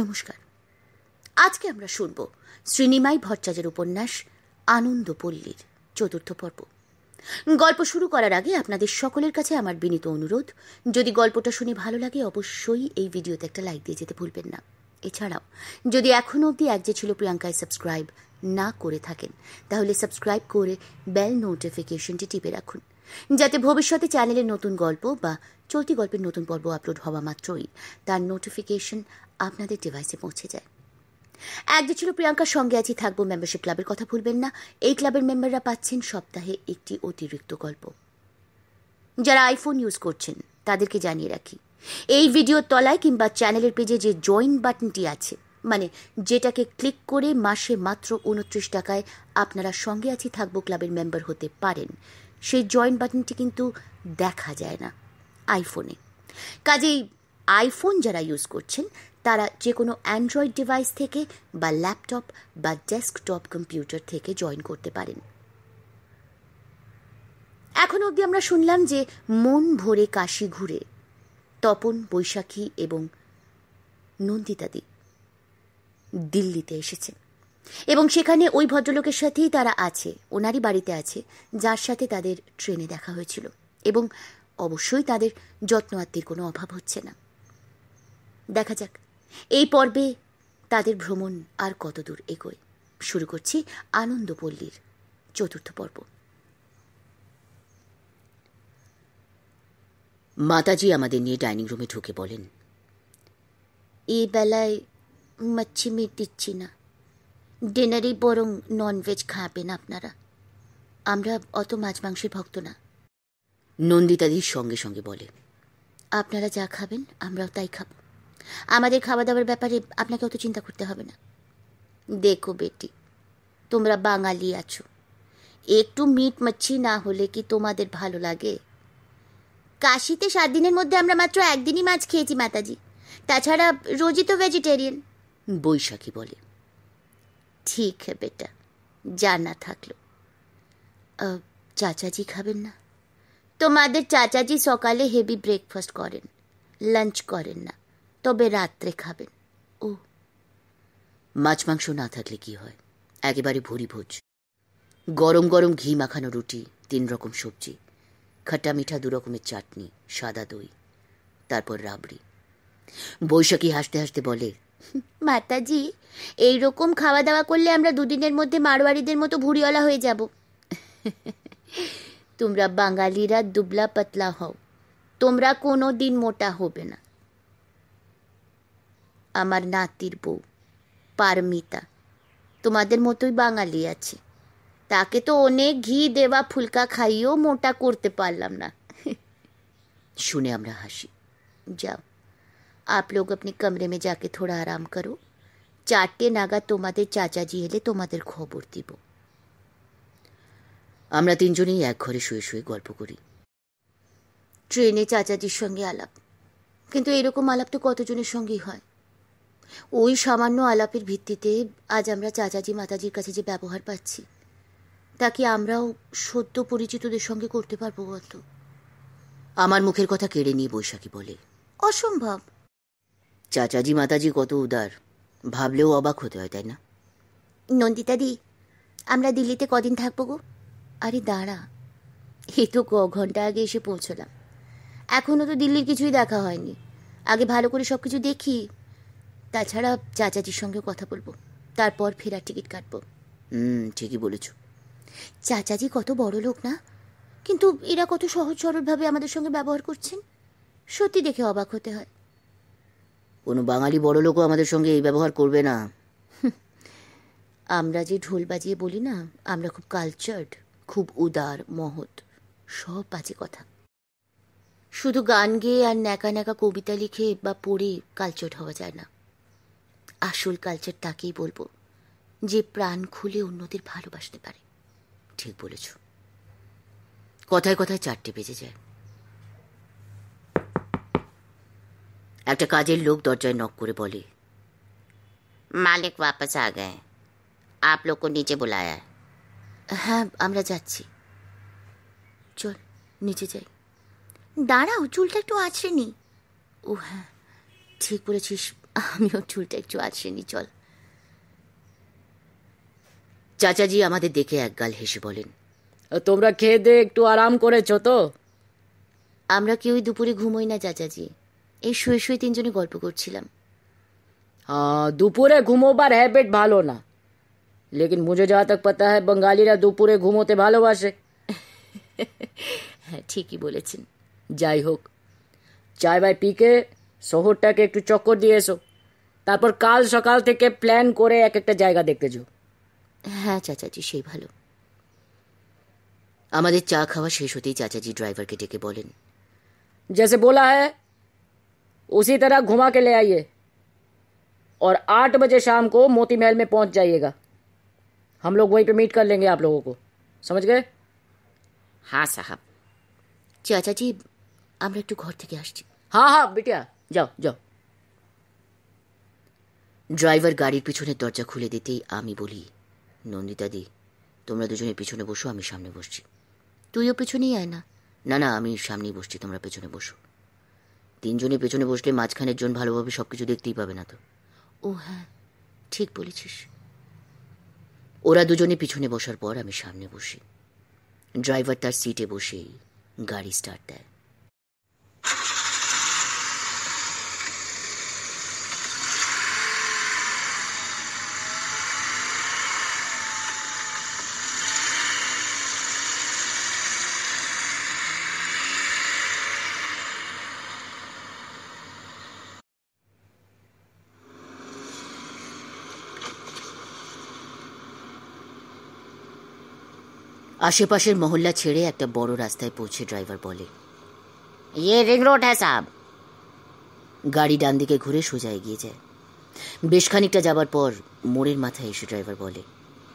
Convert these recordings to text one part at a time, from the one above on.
নমস্কার আজকে আমরা শুনব শ্রীনিমাই ভট্টাচার্যের উপন্যাস পল্লীর চতুর্থ পর্ব গল্প শুরু করার আগে আপনাদের সকলের কাছে আমার বিনীত অনুরোধ যদি গল্পটা শুনে ভালো লাগে অবশ্যই এই ভিডিওতে একটা লাইক দিয়ে যেতে ভুলবেন না এছাড়াও যদি এখনও অবধি এক যে ছিল প্রিয়াঙ্কায় সাবস্ক্রাইব না করে থাকেন তাহলে সাবস্ক্রাইব করে বেল নোটিফিকেশনটি টিপে রাখুন যাতে ভবিষ্যতে চ্যানেলের নতুন গল্প বা চলতি গল্পের নতুন পর্ব আপলোড হওয়া মাত্রই তার নোটিফিকেশন আপনাদের ডিভাইসে পৌঁছে যায় একদিন ছিল প্রিয়াঙ্কার সঙ্গে আছি থাকবো মেম্বারশিপ ক্লাবের কথা ভুলবেন না এই ক্লাবের মেম্বাররা পাচ্ছেন সপ্তাহে একটি অতিরিক্ত গল্প যারা আইফোন ইউজ করছেন তাদেরকে জানিয়ে রাখি এই ভিডিওর তলায় কিংবা চ্যানেলের পেজে যে জয়েন বাটনটি আছে মানে যেটাকে ক্লিক করে মাসে মাত্র উনত্রিশ টাকায় আপনারা সঙ্গে আছি থাকবো ক্লাবের মেম্বার হতে পারেন সেই জয়েন্ট বাটনটি কিন্তু দেখা যায় না আইফোনে কাজেই আইফোন যারা ইউজ করছেন তারা যে কোনো অ্যান্ড্রয়েড ডিভাইস থেকে বা ল্যাপটপ বা ডেস্কটপ কম্পিউটার থেকে জয়েন করতে পারেন এখন অবধি আমরা শুনলাম যে মন ভরে কাশি ঘুরে তপন বৈশাখী এবং নন্দিতাদি দিল্লিতে এসেছে এবং সেখানে ওই ভদ্রলোকের সাথেই তারা আছে ওনারই বাড়িতে আছে যার সাথে তাদের ট্রেনে দেখা হয়েছিল এবং অবশ্যই তাদের যত্ন আত্মীর কোনো অভাব হচ্ছে না দেখা যাক এই পর্বে তাদের ভ্রমণ আর কতদূর এগোয় শুরু করছি আনন্দপল্লীর চতুর্থ পর্ব মাতাজি আমাদের নিয়ে ডাইনিং রুমে ঢুকে বলেন এই বেলায় মাচ্ছি মেট দিচ্ছি না ডিনারই বরং ননভেজ খাবেন আপনারা আমরা অত মাছ মাংসের ভক্ত না নন্দিতাদির সঙ্গে সঙ্গে বলে আপনারা যা খাবেন আমরাও তাই খাব আমাদের খাওয়া দাওয়ার ব্যাপারে আপনাকে অত চিন্তা করতে হবে না দেখো বেটি তোমরা বাঙালি আছো একটু মিট মাচ্ছি না হলে কি তোমাদের ভালো লাগে কাশিতে সাত দিনের মধ্যে আমরা মাত্র একদিনই মাছ খেয়েছি মাতাজি তাছাড়া রোজই তো ভেজিটেরিয়ান বৈশাখী বলে ঠিক হ্যাঁ বেটা জানা থাকলো চাচাজি খাবেন না তোমাদের চাচাজি সকালে হেভি ব্রেকফাস্ট করেন লাঞ্চ করেন না তবে রাত্রে খাবেন ও মাছ মাংস না থাকলে কি হয় একেবারে ভরি ভোজ গরম গরম ঘি মাখানো রুটি তিন রকম সবজি খাটা মিঠা দু রকমের চাটনি সাদা দই তারপর রাবড়ি বৈশাখী হাসতে হাসতে বলে মাতাজি এই রকম খাওয়া দাওয়া করলে আমরা দুদিনের মধ্যে মারোয়ারিদের মতো ভুড়িওয়ালা হয়ে যাব তোমরা বাঙালিরা দুবলা পাতলা হও তোমরা কোনো দিন মোটা হবে না আমার নাতির বউ পারমিতা তোমাদের মতোই বাঙালি আছে তাকে তো অনেক ঘি দেওয়া ফুলকা খাইয়েও মোটা করতে পারলাম না শুনে আমরা হাসি যাও आप লোক अपने कमरे में जाके थोड़ा আরাম করো চারটে নাগা তোমাদের চাচাজি এলে তোমাদের খবর দিব আমরা তিনজনেই এক ঘরে শুয়ে শুয়ে গল্প করি ট্রেনে চাচাজির সঙ্গে আলাপ কিন্তু এরকম আলাপ তো কতজনের সঙ্গেই হয় ওই সামান্য আলাপের ভিত্তিতে আজ আমরা চাচাজি মাতাজির কাছে যে ব্যবহার পাচ্ছি তা কি আমরাও সদ্য পরিচিতদের সঙ্গে করতে পারবো বলতো আমার মুখের কথা কেড়ে নিয়ে বৈশাখী বলে অসম্ভব চাচাজি মাতাজি কত উদার ভাবলেও অবাক হতে হয় তাই না নন্দিতাদি আমরা দিল্লিতে কদিন থাকবো গো আরে দাঁড়া এ তো ক ঘন্টা আগে এসে পৌঁছলাম এখনও তো দিল্লির কিছুই দেখা হয়নি আগে ভালো করে সব কিছু দেখি তাছাড়া চাচাজির সঙ্গে কথা বলবো তারপর ফেরার টিকিট কাটবো হুম ঠিকই বলেছ চাচাজি কত বড় লোক না কিন্তু এরা কত সহজ সরলভাবে আমাদের সঙ্গে ব্যবহার করছেন সত্যি দেখে অবাক হতে হয় কোনো বাঙালি বড় লোকও আমাদের সঙ্গে এই ব্যবহার করবে না আমরা যে ঢোল বাজিয়ে বলি না আমরা খুব কালচার্ড খুব উদার মহৎ সব বাজে কথা শুধু গান গেয়ে আর ন্যাকা ন্যাকা কবিতা লিখে বা পড়ে কালচার্ড হওয়া যায় না আসল কালচার তাকেই বলবো যে প্রাণ খুলে অন্যদের ভালোবাসতে পারে ঠিক বলেছ কথায় কথায় চারটে বেজে যায় একটা কাজের লোক দরজায় নক করে বলে মালিক वापस आ गए आप लोग को नीचे बुलाया হ্যাঁ আমরা যাচ্ছি চল নিচে যাই দাঁড়াও চুলটা একটু আছড়ে ও হ্যাঁ ঠিক বলেছিস আমিও চুলটা একটু আছড়ে চল চাচাজি আমাদের দেখে একগাল হেসে বলেন তোমরা খেয়ে দে একটু আরাম করেছো তো আমরা কেউই দুপুরে ঘুমোই না চাচাজি এই শুয়ে শুয়ে তিনজনে গল্প করছিলাম দুপুরে ঘুমোবার হ্যাবিট ভালো না লেকিন মুঝে যা তক পাতা হ্যাঁ বঙ্গালীরা দুপুরে ঘুমোতে ভালোবাসে হ্যাঁ ঠিকই বলেছেন যাই হোক চায় ভাই পিকে শহরটাকে একটু চক্কর দিয়ে এসো তারপর কাল সকাল থেকে প্ল্যান করে এক একটা জায়গা দেখতে যো হ্যাঁ চাচাজি সেই ভালো আমাদের চা খাওয়া শেষ হতেই চাচাজি ড্রাইভারকে ডেকে বলেন जैसे বলা হ্যাঁ उसी तरह घुमा के ले आइए और आठ बजे शाम को मोती महल में पहुंच जाइएगा हम लोग वहीं पे मीट कर लेंगे आप लोगों को समझ गए हाँ साहब चाचा जी हम एक तो घर थे हाँ हाँ बेटिया जाओ जाओ ड्राइवर गाड़ी पीछे দরজা खुले देते আমি বলি নন্দিতাদি তোমরা দুজনে পিছনে বসো আমি সামনে বসছি তুইও পিছনেই আয় না ना না सामने ही बस तुम्हारा পেছনে बसो তিনজনে পেছনে বসলে মাঝখানের জন ভালোভাবে সবকিছু দেখতেই পাবে না তো ও হ্যাঁ ঠিক বলেছিস ওরা দুজনে পিছনে বসার পর আমি সামনে বসি ড্রাইভার তার সিটে বসেই গাড়ি স্টার্ট দেয় আশেপাশের মহল্লা ছেড়ে একটা বড় রাস্তায় পৌঁছে ড্রাইভার বলে ইয়ে রিং রোড হ্যাঁ সাব গাড়ি ডান দিকে ঘুরে সোজা এগিয়ে যায় বেশ খানিকটা যাবার পর মোড়ের মাথায় এসে ড্রাইভার বলে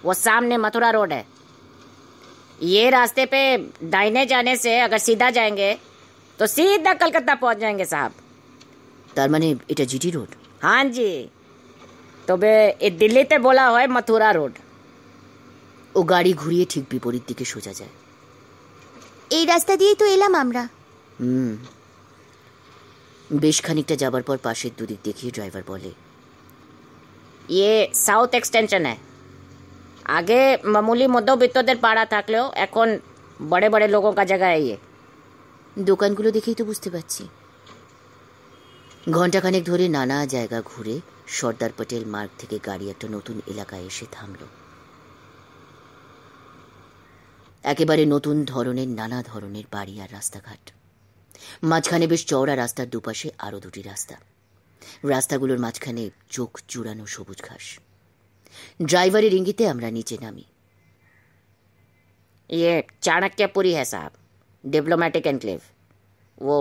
ও সামনে মথুরা রোড এ ইয়ে রাস্তে পে ডাইনে জানে সে আগর সিধা যায় তো সিধা কলকাতা পৌঁছ যাएंगे সাহেব তার মানে এটা জিটি রোড হ্যাঁ জি তবে এ দিল্লিতে বলা হয় মথুরা রোড ও গাড়ি ঘুরিয়ে ঠিক বিপরীত দিকে সোজা যায় এই রাস্তা দিয়েই তো এলাম আমরা হুম বেশ খানিকটা যাবার পর পাশের দুদিক দেখিয়ে ড্রাইভার বলে ইয়ে সাউথ হ্যাঁ আগে মামুলি মধ্যবিত্তদের পাড়া থাকলেও এখন বড়ে বড়ে লোকো কা জায়গায় ইয়ে দোকানগুলো দেখেই তো বুঝতে পারছি ঘন্টাখানেক ধরে নানা জায়গা ঘুরে সর্দার প্যাটেল মার্গ থেকে গাড়ি একটা নতুন এলাকায় এসে থামলো একেবারে নতুন ধরনের নানা ধরনের বাড়ি আর রাস্তাঘাট মাঝখানে বেশ চওড়া রাস্তার দুপাশে আরও দুটি রাস্তা রাস্তাগুলোর মাঝখানে চোখ চূড়ানো সবুজ ঘাস ড্রাইভারের ইঙ্গিতে আমরা নিচে নামি ইয়ে चाणक्यपुरी হ্যাঁ সাহ ডিপ্লোম্যাটিক এনক্লেভ ও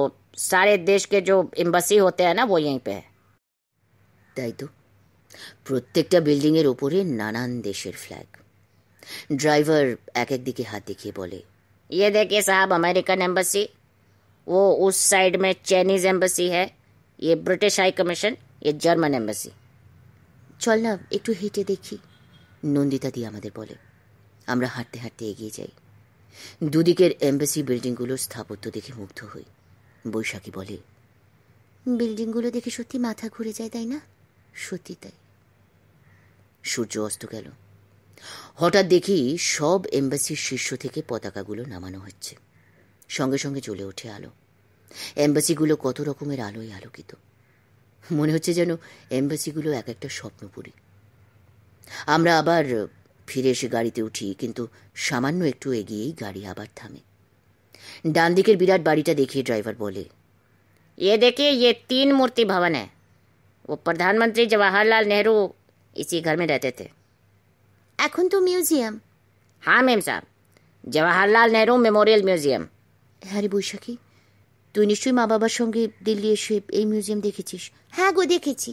সারে দেশকে যে এম্বাসি হতে হয় না ना পে তাই তো প্রত্যেকটা বিল্ডিংয়ের ওপরে নানান দেশের ফ্ল্যাগ ড্রাইভার এক এক দিকে হাত দেখিয়ে বলে ইয়ে দেখে সাহাব আমেরিকান এম্বাসি ও উস সাইড মে চাইনিজ এম্বাসি হ্যাঁ ব্রিটিশ হাই কমিশন এ জার্মান এম্বাসি চল না একটু হেঁটে দেখি নন্দিতা দি আমাদের বলে আমরা হাঁটতে হাঁটতে এগিয়ে যাই দুদিকের এম্বাসি বিল্ডিংগুলোর স্থাপত্য দেখে মুগ্ধ হই বৈশাখী বলে বিল্ডিংগুলো দেখে সত্যি মাথা ঘুরে যায় তাই না সত্যি তাই সূর্য অস্ত গেল হঠাৎ দেখি সব এম্বাসির শীর্ষ থেকে পতাকাগুলো নামানো হচ্ছে সঙ্গে সঙ্গে চলে ওঠে আলো এম্বাসিগুলো কত রকমের আলোয় আলোকিত মনে হচ্ছে যেন এম্বাসিগুলো এক একটা স্বপ্নপুরি আমরা আবার ফিরে এসে গাড়িতে উঠি কিন্তু সামান্য একটু এগিয়েই গাড়ি আবার থামে ডান দিকের বিরাট বাড়িটা দেখিয়ে ড্রাইভার বলে এ দেখে ইয়ে তিন মূর্তি ভবন है ও प्रधानमंत्री जवाहरलाल नेहरू इसी घर में এখন তো মিউজিয়াম হ্যাঁ ম্যাম साहब জওয়াহরলাল নেহরু মেমোরিয়াল মিউজিয়াম হ্যাঁ বৈশাখী তুই নিশ্চয়ই মা বাবার সঙ্গে দিল্লি এসে এই মিউজিয়াম দেখেছিস হ্যাঁ গো দেখেছি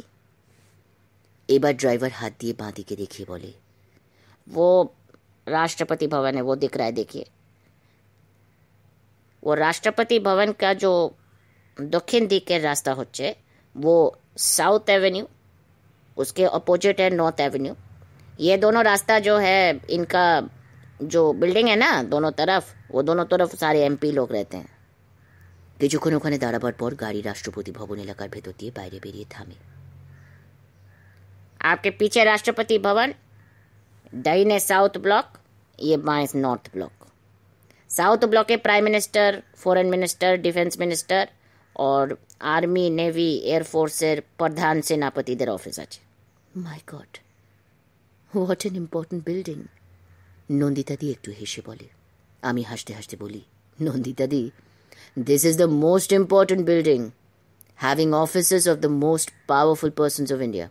এবার ড্রাইভার হাত দিয়ে বাঁ দিকে দেখিয়ে বলে ও রাষ্ট্রপতি ভবন ও দেখ রায় रहा ও রাষ্ট্রপতি ভবন কাজ দক্ষিণ দিকের রাস্তা হচ্ছে ও সাউথ অ্যাভিনিউ उसके अपोजिट है নর্থ एवेन्यू ये दोनों रास्ता जो है इनका जो बिल्डिंग है ना दोनों तरफ वो दोनों तरफ सारे এমপি लोग रहते हैं কিছুক্ষণ ওখানে দাঁড়াবার পর গাড়ি রাষ্ট্রপতি ভবন এলাকার ভেতর দিয়ে বাইরে বেরিয়ে থামে आपके पीछे राष्ट्रपति भवन डाइन है साउथ ब्लॉक ये बाएं नॉर्थ ब्लॉक साउथ ब्लॉक के prime minister foreign minister defence minister और आर्मी नेवी एयरफोर्स प्रधान सेनापति इधर ऑफिस आज my god what an important building নন্দিতাদি একটু হেসে বলে আমি হাসতে হাসতে বলি নন্দিতাদি this is the most important building having offices of the most powerful persons of India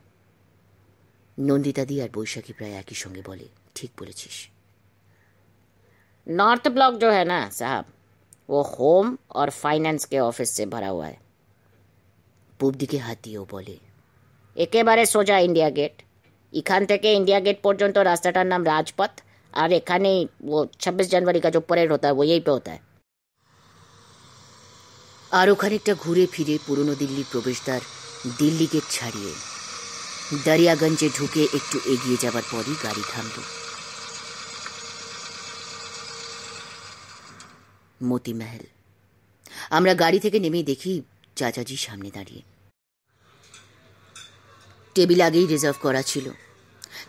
নন্দিতাদি আর বৈশাখী প্রায় একই সঙ্গে বলে ঠিক বলেছিস নর্থ ব্লক जो হ্যাঁ না সাহাব ও হোম আর ফাইন্যান্স কে অফিস সে ভরা হুয়া है पूब दिखे हाथी हो बोले एके बारे सोजा এখান থেকে ইন্ডিয়া গেট পর্যন্ত রাস্তাটার নাম রাজপথ আর এখানে ও ছাব্বিশ জানুয়ারি কাজ পরেড হতা ওই পে হতা আর ওখানিকটা ঘুরে ফিরে পুরনো দিল্লির প্রবেশদ্বার দিল্লি গেট ছাড়িয়ে দারিয়াগঞ্জে ঢুকে একটু এগিয়ে যাবার পরই গাড়ি থামল মতিমহল আমরা গাড়ি থেকে নেমে দেখি চাচাজি সামনে দাঁড়িয়ে টেবিল আগেই রিজার্ভ করা ছিল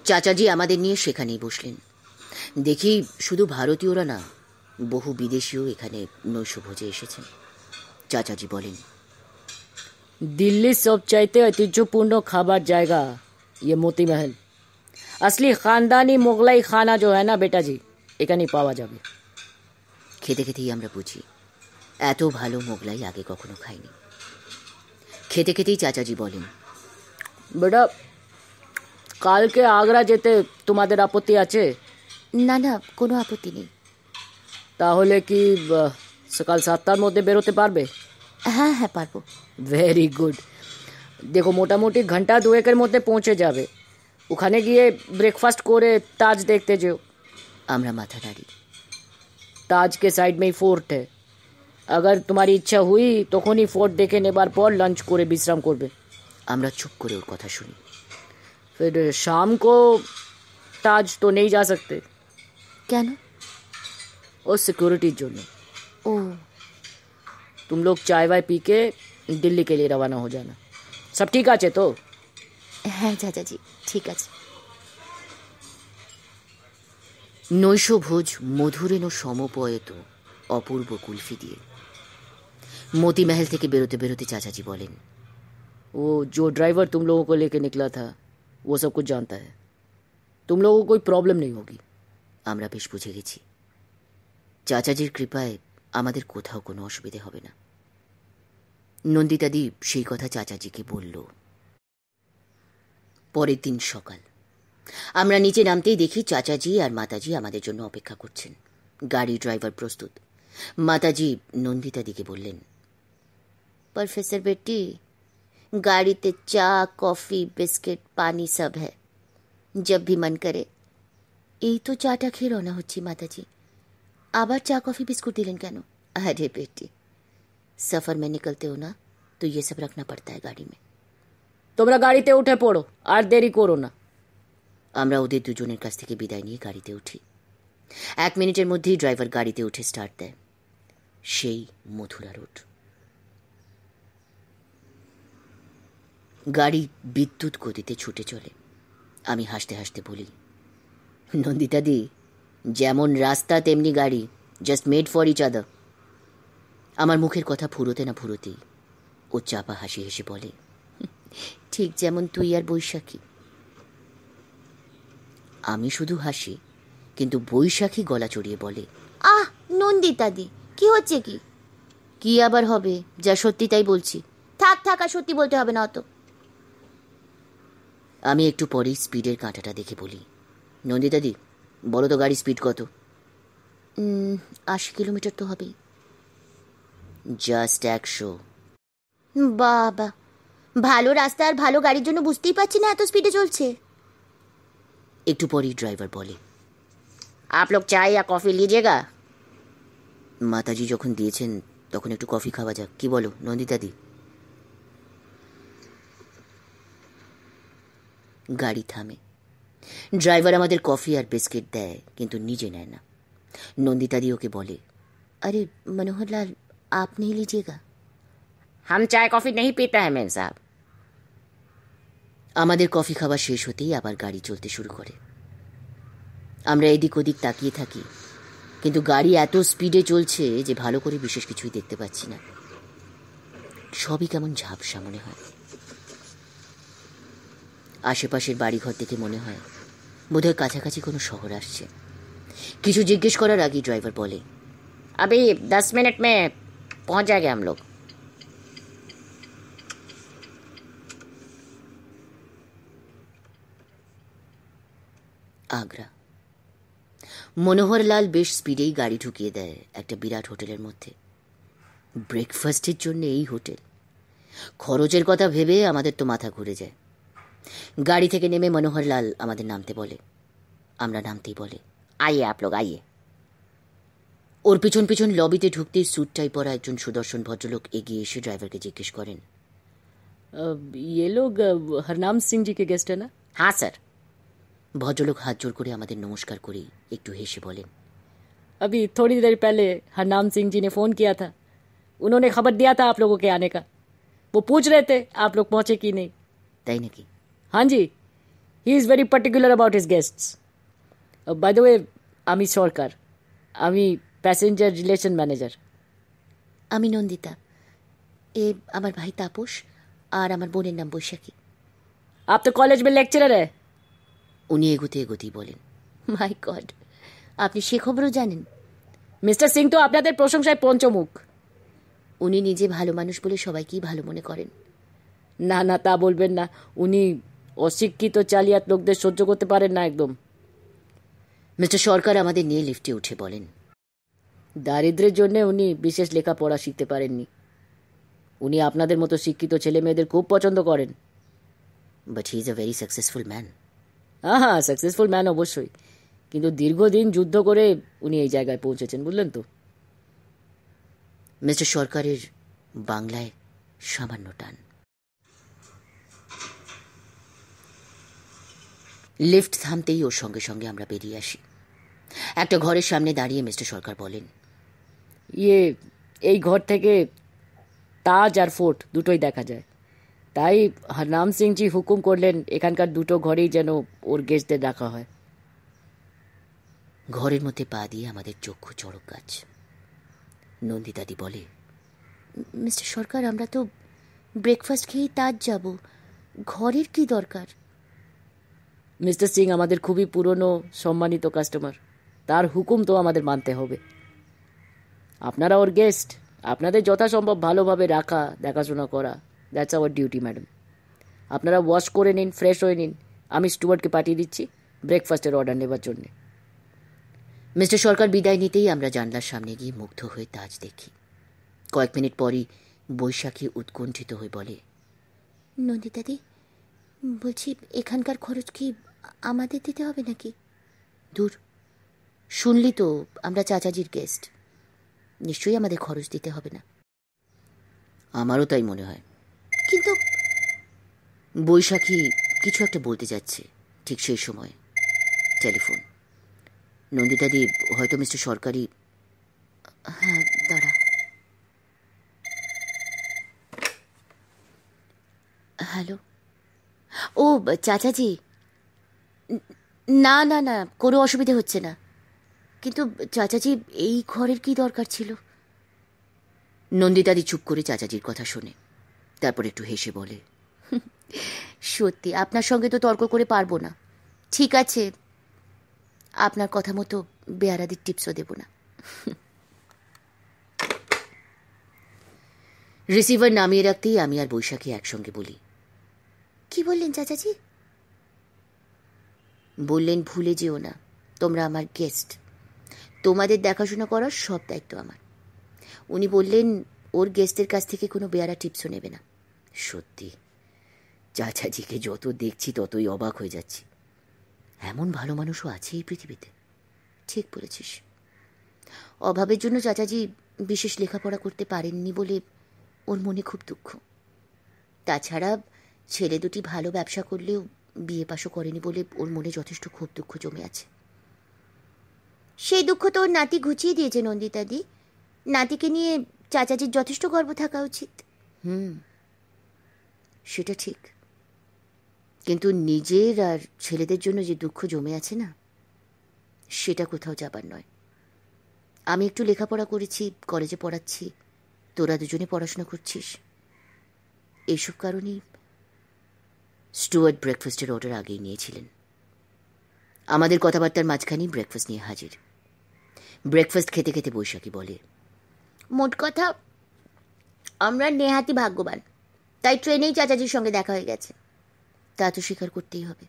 চাচাজি আমাদের নিয়ে সেখানেই বসলেন দেখি শুধু ভারতীয়রা না বহু বিদেশিও এখানে নৈশভোজে এসেছেন চাচাজি বলেন দিল্লির সবচাইতে ঐতিহ্যপূর্ণ খাবার জায়গা ইয়ে মতিমহল আসলে আসলি খানদানি মোগলাই খানা যো হ্যাঁ না বেটাজি এখানেই পাওয়া যাবে খেতে খেতেই আমরা বুঝি এত ভালো মোগলাই আগে কখনো খাইনি খেতে খেতেই চাচাজি বলেন বেটা কালকে আগ্রা যেতে তোমাদের আপত্তি আছে না না কোনো আপত্তি নেই তাহলে কি সকাল সাতটার মধ্যে বেরোতে পারবে হ্যাঁ হ্যাঁ পারবো ভেরি গুড দেখো মোটামুটি ঘন্টা দুয়েকের মধ্যে পৌঁছে যাবে ওখানে গিয়ে ব্রেকফাস্ট করে তাজ দেখতে যেও আমরা মাথা নাড়ি তাজ के সাইড में ही ফোর্ট है अगर तुम्हारी ইচ্ছা हुई তখনই ফোর্ট দেখে নেবার পর লাঞ্চ করে বিশ্রাম করবে আমরা চুপ করে ওর কথা শুনি फिर शाम তাজ তো নেই नहीं जा কেন ও সিকিউরিটির জন্য ও তুম লোক চায় वाय পি কে দিল্লি কে लिए রওনা हो সব ঠিক আছে তো হ্যাঁ চাচাজি ঠিক আছে নৈশভোজ মধুরেন সমপয়েত অপূর্ব কুলফি দিয়ে মতিমহল থেকে বেরোতে বেরোতে চাচাজি বলেন वो जो ड्राइवर तुम लोगों को लेके निकला था वो सब कुछ जानता है तुम लोगों को कोई প্রবলেম নেই होगी আমরা বেশ বুঝে গেছি চাচাজির কৃপায় আমাদের কোথাও কোনো অসুবিধে হবে না নন্দিতাদি সেই কথা চাচাজিকে বলল পরের দিন সকাল আমরা নিচে নামতেই দেখি চাচাজি আর মাতাজি আমাদের জন্য অপেক্ষা করছেন গাড়ি ড্রাইভার প্রস্তুত মাতাজি নন্দিতাদিকে বললেন প্রফেসর বেটি गाड़ी ते चा कॉफी बिस्किट पानी सब है जब भी मन करे ए तो चाटा खेर होना होची माता जी आबार चा कॉफी बिस्कुट दिलन कैनो अरे बेटी सफर में निकलते हो ना तो ये सब रखना पड़ता है गाड़ी में तुमरा गाड़ी ते उठे पोड़ो आर देरी करो ना আমরা ওদের দুজনের কাছ থেকে বিদায় নিয়ে গাড়িতে উঠি এক মিনিটের মধ্যেই ড্রাইভার গাড়িতে উঠে স্টার্ট দেয় সেই মধুরা রুট গাড়ি বিদ্যুৎ গতিতে ছুটে চলে আমি হাসতে হাসতে বলি নন্দিতাদি যেমন রাস্তা তেমনি গাড়ি just made for each other আমার মুখের কথা ফুরোতে না ফুরোতেই ও চাপা হাসি হেসে বলে ঠিক যেমন তুই আর বৈশাখী আমি শুধু হাসি কিন্তু বৈশাখী গলা চড়িয়ে বলে আহ নন্দিতাদি কি হচ্ছে কি কি আবার হবে যা সত্যি তাই বলছি থাক থাকা সত্যি বলতে হবে না অত আমি একটু পরেই স্পিডের কাঁটাটা দেখে বলি নন্দিতাদি বলো তো গাড়ি স্পিড কত আশি কিলোমিটার তো হবেই জাস্ট একশো বাবা ভালো রাস্তা আর ভালো গাড়ির জন্য বুঝতেই পারছি না এত স্পিডে চলছে একটু পরেই ড্রাইভার বলে আপ লোক চাই আর কফি লিজেগা মাতাজি যখন দিয়েছেন তখন একটু কফি খাওয়া যাক কি বলো নন্দিতাদি গাড়ি থামে ড্রাইভার আমাদের কফি আর বিস্কিট দেয় কিন্তু নিজে নেয় না নন্দিতাদি ওকে বলে আরে মনোহরলাল আপনি आप नहीं लीजिएगा हम चाय कॉफी नहीं पीता है मैन আমাদের কফি খাবার শেষ হতেই আবার গাড়ি চলতে শুরু করে আমরা এদিক ওদিক তাকিয়ে থাকি কিন্তু গাড়ি এত স্পিডে চলছে যে ভালো করে বিশেষ কিছুই দেখতে পাচ্ছি না সবই কেমন ঝাপসা মনে হয় আশেপাশের বাড়িঘর দেখে মনে হয় বোধহয় কাছাকাছি কোনো শহর আসছে কিছু জিজ্ঞেস করার আগেই ড্রাইভার বলে আবে দশ মিনিট মে পৌঁছা গে আমলোক আগ্রা মনোহরলাল বেশ স্পিডেই গাড়ি ঢুকিয়ে দেয় একটা বিরাট হোটেলের মধ্যে ব্রেকফাস্টের জন্য এই হোটেল খরচের কথা ভেবে আমাদের তো মাথা ঘুরে যায় গাড়ি থেকে নেমে মনোহরলাল আমাদের নামতে বলে আমরা নামতেই বলে আইয়ে আপলোক আইয়ে ওর পিছন পিছন লবিতে ঢুকতেই স্যুটটাই পরা একজন সুদর্শন ভদ্রলোক এগিয়ে এসে ড্রাইভারকে জিজ্ঞেস করেন ये लोग हरनाम গেস্ট না হ্যাঁ স্যার ভদ্রলোক হাত জোর করে আমাদের নমস্কার করে একটু হেসে বলেন আমি থোড়ি देर পেলে হরনাম সিংজি নে ফোন কিয়া থা था খবর দিয়া থা था आप लोगों के आने का वो তাই নাকি হাঁজি जी he is very particular about his guests by the way আমি সরকার আমি প্যাসেঞ্জার রিলেশন ম্যানেজার আমি নন্দিতা এ আমার ভাই তাপস আর আমার বোনের নাম বৈশাখী আপ তো কলেজ মে লেকচারার হ্যাঁ উনি এগোতে এগোতেই বলেন মাই গড আপনি সে খবরও জানেন মিস্টার সিং তো আপনাদের প্রশংসায় পঞ্চমুখ উনি নিজে ভালো মানুষ বলে সবাইকেই ভালো মনে করেন না না তা বলবেন না উনি অশিক্ষিত চালিয়াত লোকদের সহ্য করতে পারেন না একদম মিস্টার সরকার আমাদের নিয়ে লিফটে উঠে বলেন দারিদ্রের জন্য উনি বিশেষ লেখাপড়া শিখতে পারেননি উনি আপনাদের মতো শিক্ষিত ছেলে মেয়েদের খুব পছন্দ করেন but he is a very successful man হ্যাঁ হ্যাঁ সাকসেসফুল ম্যান অবশ্যই কিন্তু দীর্ঘদিন যুদ্ধ করে উনি এই জায়গায় পৌঁছেছেন বুঝলেন তো মিস্টার সরকারের বাংলায় সামান্য টান লিফট থামতেই ওর সঙ্গে সঙ্গে আমরা বেরিয়ে আসি একটা ঘরের সামনে দাঁড়িয়ে মিস্টার সরকার বলেন ইয়ে এই ঘর থেকে তাজ আর ফোর্ট দুটোই দেখা যায় তাই হরনাম সিংজি হুকুম করলেন এখানকার দুটো ঘরেই যেন ওর গেস্টদের রাখা হয় ঘরের মধ্যে পা দিয়ে আমাদের চক্ষু চড়ক গাছ নন্দিতাদি বলে মিস্টার সরকার আমরা তো ব্রেকফাস্ট খেয়েই তাজ যাব ঘরের কি দরকার মিস্টার সিং আমাদের খুবই পুরনো সম্মানিত কাস্টমার তার হুকুম তো আমাদের মানতে হবে আপনারা ওর গেস্ট আপনাদের যথাসম্ভব ভালোভাবে রাখা দেখাশোনা করা দ্যাটস আওয়ার ডিউটি ম্যাডাম আপনারা ওয়াশ করে নিন ফ্রেশ হয়ে নিন আমি স্টুয়ার্টকে পাঠিয়ে দিচ্ছি ব্রেকফাস্টের অর্ডার নেবার জন্যে মিস্টার সরকার বিদায় নিতেই আমরা জানলার সামনে গিয়ে মুগ্ধ হয়ে তাজ দেখি কয়েক মিনিট পরই বৈশাখী উৎকণ্ঠিত হয়ে বলে নন্দিতাদি বলছি এখানকার খরচ কি আমাদের দিতে হবে নাকি দূর শুনলি তো আমরা চাচাজির গেস্ট নিশ্চয়ই আমাদের খরচ দিতে হবে না আমারও তাই মনে হয় কিন্তু বৈশাখী কিছু একটা বলতে যাচ্ছে ঠিক সেই সময় টেলিফোন নন্দিতাদি হয়তো মিস্টার সরকারি হ্যাঁ দাঁড়া হ্যালো ও চাচাজি না না না কোনো অসুবিধে হচ্ছে না কিন্তু চাচাজি এই ঘরের কি দরকার ছিল নন্দিতাদি চুপ করে চাচাজির কথা শোনে তারপর একটু হেসে বলে সত্যি আপনার সঙ্গে তো তর্ক করে পারবো না ঠিক আছে আপনার কথা মতো বেয়ারাদির টিপসও দেব না রিসিভার নামিয়ে রাখতেই আমি আর বৈশাখী একসঙ্গে বলি কি বললেন চাচাজি বললেন ভুলে যেও না তোমরা আমার গেস্ট তোমাদের দেখাশোনা করার সব দায়িত্ব আমার উনি বললেন ওর গেস্টের কাছ থেকে কোনো বেয়ারা টিপসও নেবে না সত্যি চাচাজিকে যত দেখছি ততই অবাক হয়ে যাচ্ছি এমন ভালো মানুষও আছে এই পৃথিবীতে ঠিক বলেছিস অভাবের জন্য চাচাজি বিশেষ লেখাপড়া করতে পারেননি বলে ওর মনে খুব দুঃখ তাছাড়া ছেলে দুটি ভালো ব্যবসা করলেও বিয়ে পাশও করেনি বলে ওর মনে যথেষ্ট খুব দুঃখ জমে আছে সেই দুঃখ তো ওর নাতি ঘুচিয়ে দিয়েছে নন্দিতাদি নাতিকে নিয়ে চাচাজির যথেষ্ট গর্ব থাকা উচিত হুম সেটা ঠিক কিন্তু নিজের আর ছেলেদের জন্য যে দুঃখ জমে আছে না সেটা কোথাও যাবার নয় আমি একটু লেখাপড়া করেছি কলেজে পড়াচ্ছি তোরা দুজনে পড়াশোনা করছিস এইসব কারণেই স্টুয়ার্ট ব্রেকফাস্টের অর্ডার আগেই নিয়েছিলেন আমাদের কথাবার্তার মাঝখানেই ব্রেকফাস্ট নিয়ে হাজির ব্রেকফাস্ট খেতে খেতে বৈশাখী বলে মোট কথা আমরা নেহাতি ভাগ্যবান তাই ট্রেনেই চাচাজির সঙ্গে দেখা হয়ে গেছে তা তো স্বীকার করতেই হবে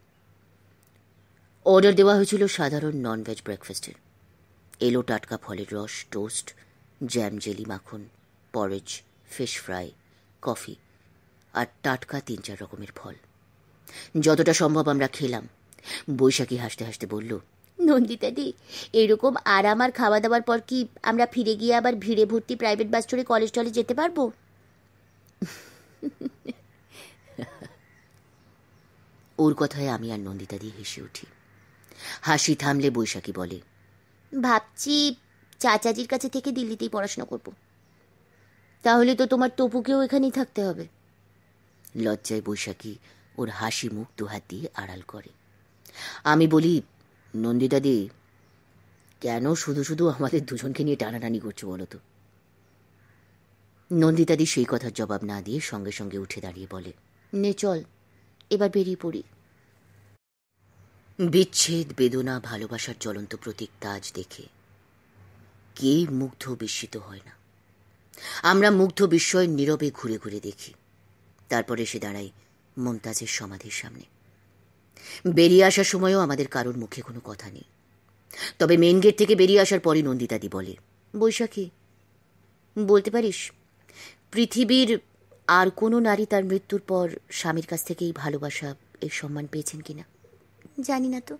অর্ডার দেওয়া হয়েছিল সাধারণ ননভেজ ব্রেকফাস্টের এলো টাটকা ফলের রস টোস্ট জ্যাম জেলি মাখন পরেজ ফিশ ফ্রাই কফি আর টাটকা তিন চার রকমের ফল যতটা সম্ভব আমরা খেলাম বৈশাখী হাসতে হাসতে বলল নন্দিতাদি এরকম আর আমার খাওয়া দাওয়ার পর কি আমরা ফিরে গিয়ে আবার ভিড়ে ভর্তি প্রাইভেট বাস চড়ে কলেজ টলে যেতে পারবো ওর কথায় আমি আর নন্দিতাদি হেসে উঠি হাসি থামলে বৈশাখী বলে ভাবছি চাচাজির কাছে থেকে দিল্লিতেই পড়াশোনা করব তাহলে তো তোমার তপুকেও এখানেই থাকতে হবে লজ্জায় বৈশাখী ওর হাসি মুখ দুহাত দিয়ে আড়াল করে আমি বলি নন্দিতাদি কেন শুধু শুধু আমাদের দুজনকে নিয়ে টানাটানি করছো বলতো নন্দিতাদি সেই কথার জবাব না দিয়ে সঙ্গে সঙ্গে উঠে দাঁড়িয়ে বলে নে চল এবার বেরিয়ে পড়ি বিচ্ছেদ বেদনা ভালোবাসার জ্বলন্ত প্রতীক তাজ দেখে কে মুগ্ধ বিস্মিত হয় না আমরা মুগ্ধ বিস্ময় নীরবে ঘুরে ঘুরে দেখি তারপরে সে দাঁড়ায় মমতাজের সমাধির সামনে বেরিয়ে আসার সময়ও আমাদের কারোর মুখে কোনো কথা নেই তবে মেন গেট থেকে বেরিয়ে আসার পরই নন্দিতাদি বলে বৈশাখী বলতে পারিস পৃথিবীর আর কোনো নারী তার মৃত্যুর পর স্বামীর কাছ থেকেই ভালোবাসা এই সম্মান পেয়েছেন কিনা জানি না তো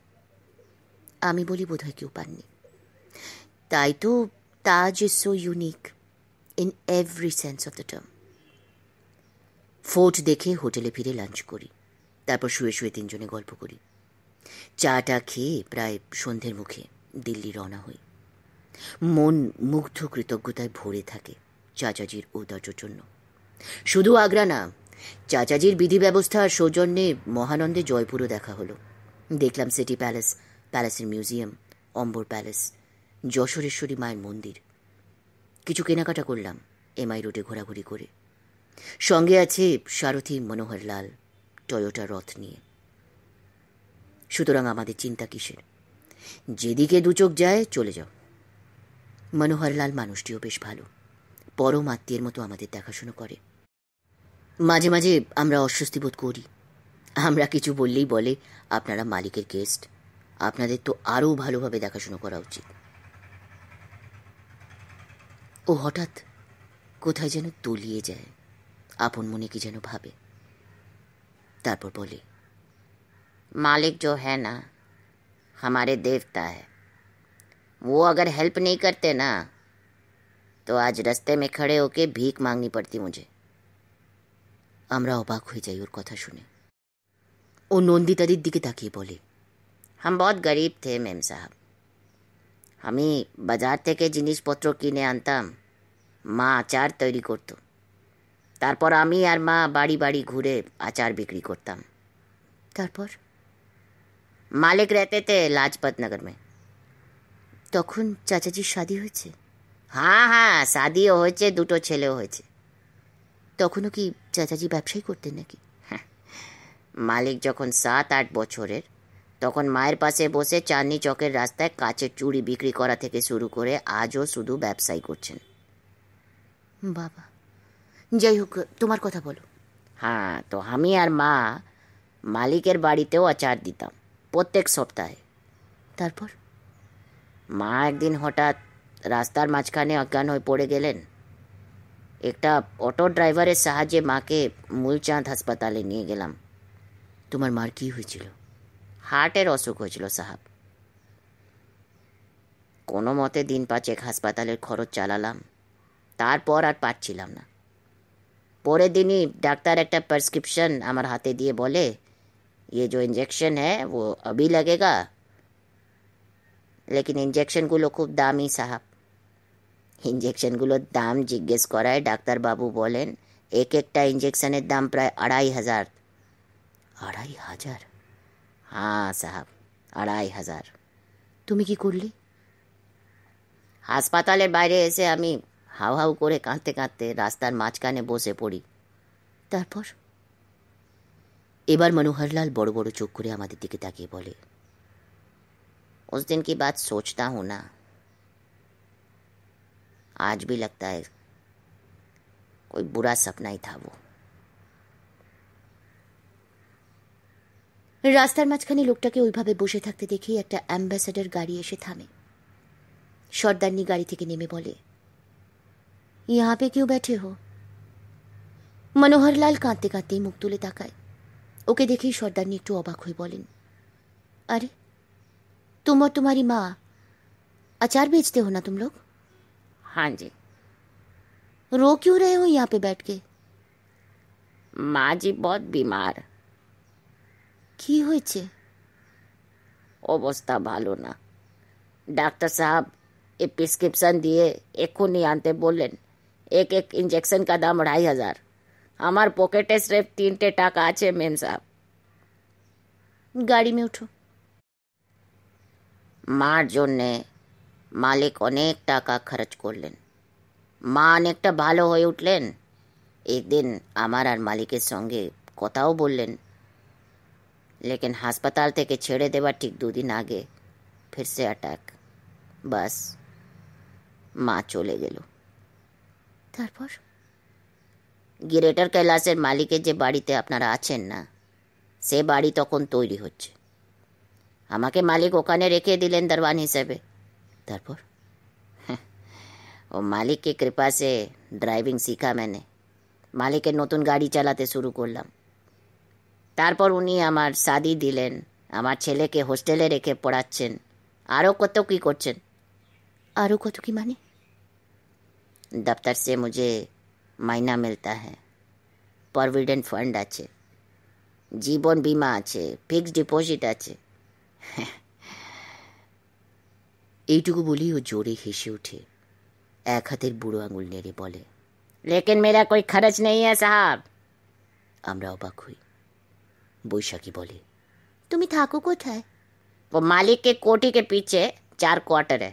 আমি বলি বোধহয় কেউ পাননি তাই তো Taj is so unique in every sense of the term fort দেখে হোটেলে ফিরে লাঞ্চ করি তারপর শুয়ে শুয়ে তিনজনে গল্প করি চাটা খেয়ে প্রায় সন্ধ্যের মুখে দিল্লি রওনা হই মন মুগ্ধ কৃতজ্ঞতায় ভরে থাকে চাচাজির ঔদার্যর জন্য শুধু আগ্রা না চাচাজির বিধি ব্যবস্থার সৌজন্যে মহানন্দে জয়পুরও দেখা হলো দেখলাম সিটি প্যালেস প্যালেসের মিউজিয়াম অম্বর প্যালেস যশোরেশ্বরী মায়ের মন্দির কিছু কেনাকাটা করলাম এমআই রোডে ঘোরাঘুরি করে সঙ্গে আছে সারথী মনোহরলাল টয়োটা রথ নিয়ে সুতরাং আমাদের চিন্তা কিসের যেদিকে দুচোখ যায় চলে যাও মনোহরলাল মানুষটিও বেশ ভালো পরম আত্মীয়ের মতো আমাদের দেখাশুনো করে মাঝে মাঝে আমরা অস্বস্তি বোধ করি আমরা কিছু বললেই বলে আপনারা মালিকের গেস্ট আপনাদের তো আরও ভালোভাবে দেখাশুনো করা উচিত ও হঠাৎ কোথায় যেন তলিয়ে যায় आपन मने की जान भावे तरपर बोली मालिक जो है ना हमारे देवता है वो अगर हेल्प नहीं करते ना तो आज रस्ते में खड़े होके भीख मांगनी पड़ती मुझे अमरा अबाक हुई जाई और कथा सुने ओ नंदी तदित दिखे ताकि बोली हम बहुत गरीब थे मैम साहब हमें बाजार थे के जिनिस पत्रों की ने आनतम माँ आचार तैयारी करतो তারপর আমি আর মা বাড়ি বাড়ি ঘুরে আচার বিক্রি করতাম তারপর মালিক রেতেতে थे लाजपत नगर তখন চাচাজির শাদি হয়েছে হ্যাঁ হ্যাঁ শাদিও হয়েছে দুটো ছেলেও হয়েছে তখনও কি চাচাজি ব্যবসাই করতেন নাকি হ্যাঁ। মালিক যখন সাত আট বছরের তখন মায়ের পাশে বসে চাঁদনি চকের রাস্তায় কাচের চুড়ি বিক্রি করা থেকে শুরু করে আজও শুধু ব্যবসাই করছেন বাবা যাই হোক তোমার কথা বলো হ্যাঁ তো আমি আর মা মালিকের বাড়িতেও আচার দিতাম প্রত্যেক সপ্তাহে তারপর মা একদিন হঠাৎ রাস্তার মাঝখানে অজ্ঞান হয়ে পড়ে গেলেন একটা অটো ড্রাইভারের সাহায্যে মাকে মূলচাঁদ হাসপাতালে নিয়ে গেলাম তোমার মার কী হয়েছিল হার্টের অসুখ হয়েছিল সাহাব কোনো মতে দিন পাঁচেক হাসপাতালের খরচ চালালাম তারপর আর পারছিলাম না পরে দিনই ডাক্তার একটা প্রেসক্রিপশন আমার हाथे दिए बोले ये जो इंजेक्शन है वो अभी लगेगा लेकिन इंजेक्शन गुलो खूब दामी साहब इंजेक्शन गुलो दाम जिज्ञेस कराए डॉक्टर बाबू बोलें एक एक इंजेक्शन दाम प्राय अढ़ाई हजार अढ़ाई हजार हाँ साहब अढ़ाई हजार तुम्हें कि कर ली हासपाले बहरे ऐसे हमें হাউ হাউ করে কাঁদতে কাঁদতে রাস্তার মাঝখানে বসে পড়ি তারপর এবার মনোহরলাল বড় বড় চোখ করে আমাদের দিকে তাকিয়ে বলে উস দিন কি बात সোচতা হো না আজ ভি लगता है कोई बुरा सपना ही রাস্তার মাঝখানে লোকটাকে ওইভাবে বসে থাকতে দেখেই একটা অ্যাম্বাসেডর গাড়ি এসে থামে সর্দারনি গাড়ি থেকে নেমে বলে यहाँ पे क्यों बैठे हो মনোহরলাল কাঁদতে কাঁদতে মুখ তুলে তাকায় ওকে দেখেই সর্দারনি একটু অবাক হয়ে বলেন আরে তোমার তোমারি মা আচার बेचते हो না तुम लोग हाँ जी रो क्यों रहे हो यहाँ पे बैठ के माँ কি হয়েছে অবস্থা ভালো না ডাক্তার সাহেব এ প্রেসক্রিপশন দিয়ে এক্ষুনি আনতে বললেন এক এক ইঞ্জেকশন কা দাম আড়াই হাজার আমার পকেটে স্রেফ তিনটে টাকা আছে মেম সাহেব গাড়ি মে উঠো মার জন্যে মালিক অনেক টাকা খরচ করলেন মা অনেকটা ভালো হয়ে উঠলেন একদিন আমার আর মালিকের সঙ্গে কথাও বললেন লেকিন হাসপাতাল থেকে ছেড়ে দেওয়ার ঠিক দুদিন আগে ফিরসে অ্যাটাক বাস মা চলে গেল তারপর গ্রেটার কৈলাসের মালিকের যে বাড়িতে আপনারা আছেন না সে বাড়ি তখন তৈরি হচ্ছে আমাকে মালিক ওখানে রেখে দিলেন দারওয়ান হিসেবে তারপর হ্যাঁ, ও মালিককে কৃপা সে ড্রাইভিং শিখা মেনে মালিকের নতুন গাড়ি চালাতে শুরু করলাম তারপর উনি আমার সাদি দিলেন আমার ছেলেকে হোস্টেলে রেখে পড়াচ্ছেন আরও কত কি করছেন আরও কত কি মানে दफ्तर से मुझे मायना मिलता है प्रोविडेंट फंड अच्छे जीवन बीमा अच्छे फिक्स ફિક્સ अच्छे આ છે এইটুকু বলি ও জোরে হেসে ওঠে এক হাতের বুড়ো আঙুল নেড়ে বলে লেকিন মেরা কই খরচ নেই হ্যাঁ সাহাব আমরা অবাক হই বৈশাখী বলে তুমি থাকো কোথায় वो मालिक के कोटी के पीछे चार क्वार्टर है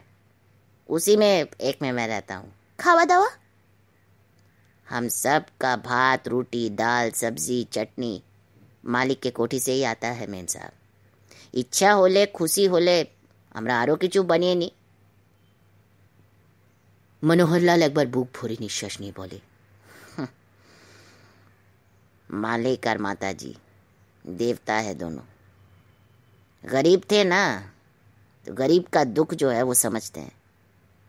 उसी में एक में मैं रहता हूँ खावा दावा हम सब का भात रोटी दाल सब्जी चटनी मालिक के कोठी से ही आता है मेन साहब इच्छा होले खुशी होले हमारा आरो किचू बनिए नहीं मनोहर एक बार भूख भोरी निश्वास नहीं बोले मालिक और माता जी देवता है दोनों गरीब थे ना तो गरीब का दुख जो है वो समझते हैं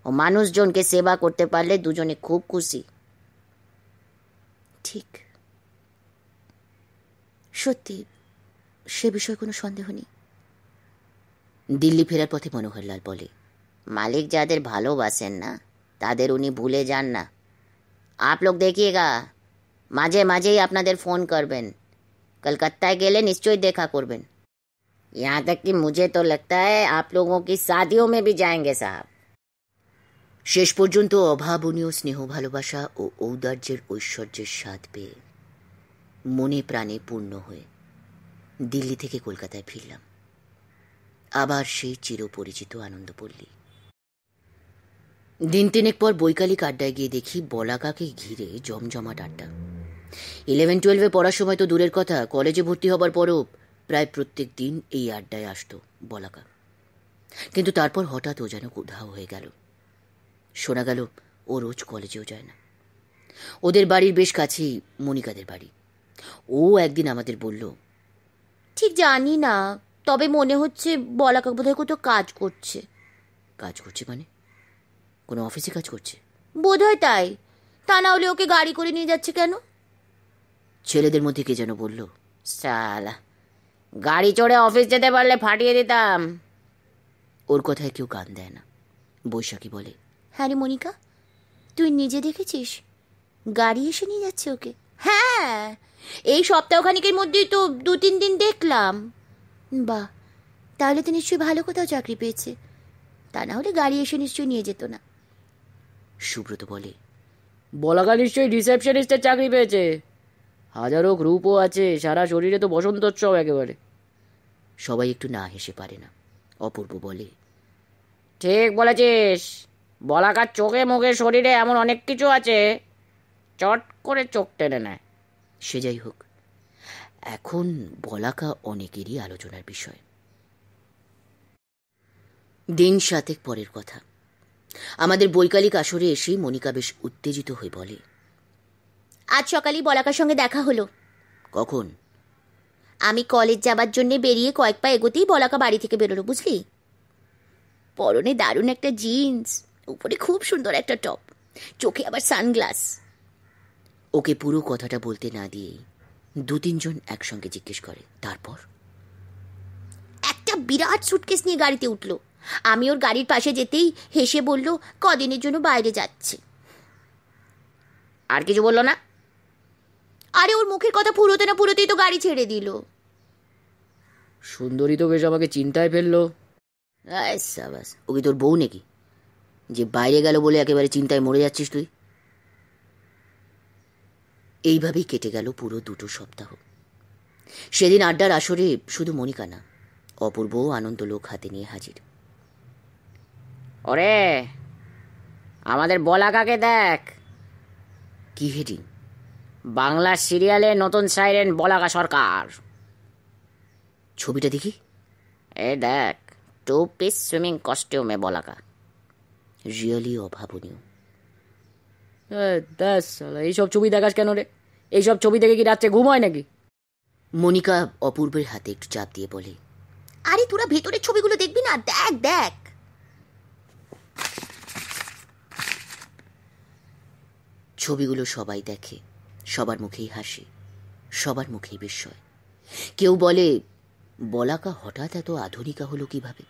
ও মানুষজনকে সেবা করতে পারলে দুজনে খুব খুশি ঠিক সত্যি সে বিষয়ে কোনো সন্দেহ নেই দিল্লি ফেরার পথে মনোহরলাল বলে মালিক যাদের ভালোবাসেন না তাদের উনি ভুলে যান না আপ লোক দেখিয়েগা মাঝে মাঝেই আপনাদের ফোন করবেন কলকাতায় গেলে নিশ্চয়ই দেখা করবেন ইহা तक কি मुझे तो लगता है কি শাদিও মে शादियों में শেষ পর্যন্ত অভাবনীয় স্নেহ ভালোবাসা ও ঔদার্যের ঐশ্বর্যের স্বাদ পেয়ে মনে প্রাণে পূর্ণ হয়ে দিল্লি থেকে কলকাতায় ফিরলাম আবার সেই চিরপরিচিত আনন্দপল্লী দিন তিনেক পর বৈকালিক আড্ডায় গিয়ে দেখি বলাকাকে ঘিরে জমজমাট আড্ডা ইলেভেন টুয়েলভে পড়ার সময় তো দূরের কথা কলেজে ভর্তি হবার পরও প্রায় প্রত্যেক দিন এই আড্ডায় আসতো বলাকা কিন্তু তারপর হঠাৎ ও যেন কোথাও হয়ে গেল শোনা গেল ও রোজ কলেজেও যায় না ওদের বাড়ির বেশ কাছেই মনিকাদের বাড়ি ও একদিন আমাদের বলল ঠিক জানি না তবে মনে হচ্ছে বলা বোধহয় কোথাও কাজ করছে কাজ করছে মানে কোনো অফিসে কাজ করছে বোধ হয় তাই তা না হলে ওকে গাড়ি করে নিয়ে যাচ্ছে কেন ছেলেদের মধ্যে কে যেন বলল সালা গাড়ি চড়ে অফিস যেতে পারলে ফাটিয়ে দিতাম ওর কথায় কেউ কান দেয় না বৈশাখী বলে হ্যাঁ রে মনিকা তুই নিজে দেখেছিস গাড়ি এসে নিয়ে যাচ্ছে ওকে হ্যাঁ এই সপ্তাহখানিকের মধ্যেই তো দু তিন দিন দেখলাম বাহ তাহলে তো নিশ্চয়ই ভালো কোথাও চাকরি পেয়েছে তা না হলে গাড়ি এসে নিশ্চয়ই নিয়ে যেত না সুব্রত বলে বলাকা নিশ্চয়ই রিসেপশনিস্টের চাকরি পেয়েছে হাজারো গ্রুপও আছে সারা শরীরে তো বসন্তোৎসব একেবারে সবাই একটু না হেসে পারে না অপূর্ব বলে ঠিক বলেছিস বলাকার চোখে মুখে শরীরে এমন অনেক কিছু আছে চট করে চোখ টেনে নেয় সে যাই হোক এখন বলাকা অনেকেরই আলোচনার বিষয় দিন সাতেক পরের কথা আমাদের বৈকালিক আসরে এসেই মনিকা বেশ উত্তেজিত হয়ে বলে আজ সকালেই বলাকার সঙ্গে দেখা হলো কখন আমি কলেজ যাবার জন্যে বেরিয়ে কয়েক পা এগোতেই বলাকা বাড়ি থেকে বেরোলো বুঝলি পরনে দারুণ একটা জিন্স উপরে খুব সুন্দর একটা টপ চোখে আবার সানগ্লাস ওকে পুরো কথাটা বলতে না দিয়েই দু তিনজন একসঙ্গে জিজ্ঞেস করে তারপর একটা বিরাট সুটকেস নিয়ে গাড়িতে উঠলো আমি ওর গাড়ির পাশে যেতেই হেসে বলল কদিনের জন্য বাইরে যাচ্ছে আর কিছু বললো না আরে ওর মুখের কথা পুরোতে না পুরোতেই তো গাড়ি ছেড়ে দিল সুন্দরী তো বেশ আমাকে চিন্তায় ফেললো ওকে তোর বউ নাকি যে বাইরে গেল বলে একেবারে চিন্তায় মরে যাচ্ছিস তুই এইভাবেই কেটে গেল পুরো দুটো সপ্তাহ সেদিন আড্ডার আসরে শুধু মনিকা না অপূর্ব আনন্দ লোক হাতে নিয়ে হাজির ওরে আমাদের বলা কাকে দেখ কি হেডিং বাংলা সিরিয়ালে নতুন সাইরেন বলাকা সরকার ছবিটা দেখি এ দেখ টু পিস সুইমিং কস্টিউমে বলাকা রিয়েলি অভাবনীয় এইসব ছবি দেখাস কেন রে এইসব ছবি দেখে কি রাত্রে ঘুম হয় নাকি মনিকা অপূর্বের হাতে একটু চাপ দিয়ে বলে আরে তোরা ভেতরের ছবিগুলো দেখবি না দেখ দেখ ছবিগুলো সবাই দেখে সবার মুখেই হাসি সবার মুখেই বিস্ময় কেউ বলে বলাকা হঠাৎ এত আধুনিকা হলো কিভাবে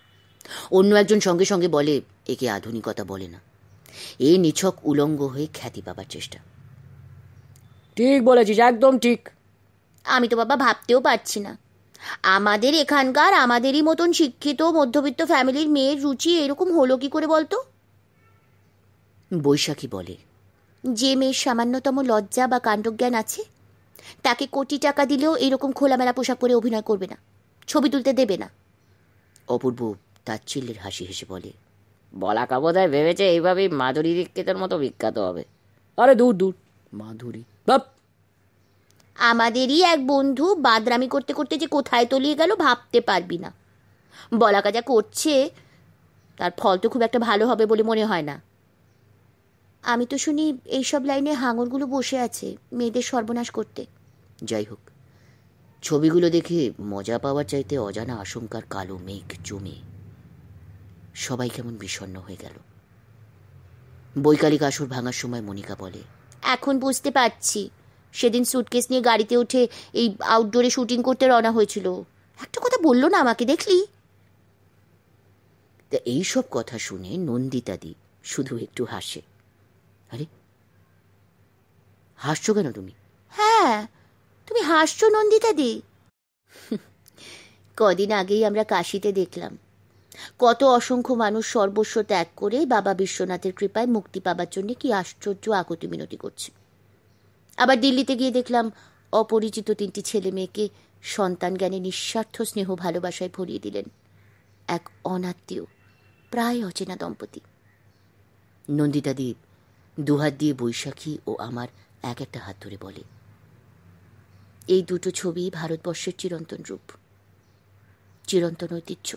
অন্য একজন সঙ্গে সঙ্গে বলে একে আধুনিকতা বলে না এ নিছক উলঙ্গ হয়ে খ্যাতি পাবার চেষ্টা ঠিক বলেছিস একদম ঠিক আমি তো বাবা ভাবতেও পারছি না আমাদের এখানকার আমাদেরই মতন শিক্ষিত মধ্যবিত্ত ফ্যামিলির মেয়ের রুচি এরকম হলো কি করে বলতো বৈশাখী বলে যে মেয়ের সামান্যতম লজ্জা বা কাণ্ডজ্ঞান আছে তাকে কোটি টাকা দিলেও এরকম খোলামেলা পোশাক পরে অভিনয় করবে না ছবি তুলতে দেবে না অপূর্ব তাচ্ছিল্যের হাসি হেসে বলে বলাকা বোধহয় ভেবেছে এইভাবেই মাধুরী দীক্ষিতের মতো বিখ্যাত হবে আরে দূর দূর মাধুরী বাপ আমাদেরই এক বন্ধু বাদরামি করতে করতে যে কোথায় তলিয়ে গেল ভাবতে পারবি না বলাকা যা করছে তার ফল তো খুব একটা ভালো হবে বলে মনে হয় না আমি তো শুনি এইসব লাইনে হাঙরগুলো বসে আছে মেয়েদের সর্বনাশ করতে যাই হোক ছবিগুলো দেখে মজা পাওয়ার চাইতে অজানা আশঙ্কার কালো মেঘ জমে সবাই কেমন বিষণ্ন হয়ে গেল বৈকালিক আসর ভাঙার সময় মনিকা বলে এখন বুঝতে পারছি সেদিন সুটকেস নিয়ে গাড়িতে উঠে এই আউটডোরে শুটিং করতে রওনা হয়েছিল একটা কথা বললো না আমাকে দেখলি তা এইসব কথা শুনে নন্দিতাদি শুধু একটু হাসে আরে হাসছো কেন তুমি হ্যাঁ তুমি হাসছো নন্দিতাদি কদিন আগেই আমরা কাশিতে দেখলাম কত অসংখ্য মানুষ সর্বস্ব ত্যাগ করে বাবা বিশ্বনাথের কৃপায় মুক্তি পাবার জন্য কি আশ্চর্য আকুতি মিনতি করছে আবার দিল্লিতে গিয়ে দেখলাম অপরিচিত তিনটি ছেলে মেয়েকে সন্তান জ্ঞানে নিঃস্বার্থ স্নেহ ভালোবাসায় ভরিয়ে দিলেন এক অনাত্মীয় প্রায় অচেনা দম্পতি নন্দিতা দেব দুহাত দিয়ে বৈশাখী ও আমার এক একটা হাত ধরে বলে এই দুটো ছবি ভারতবর্ষের চিরন্তন রূপ চিরন্তন ঐতিহ্য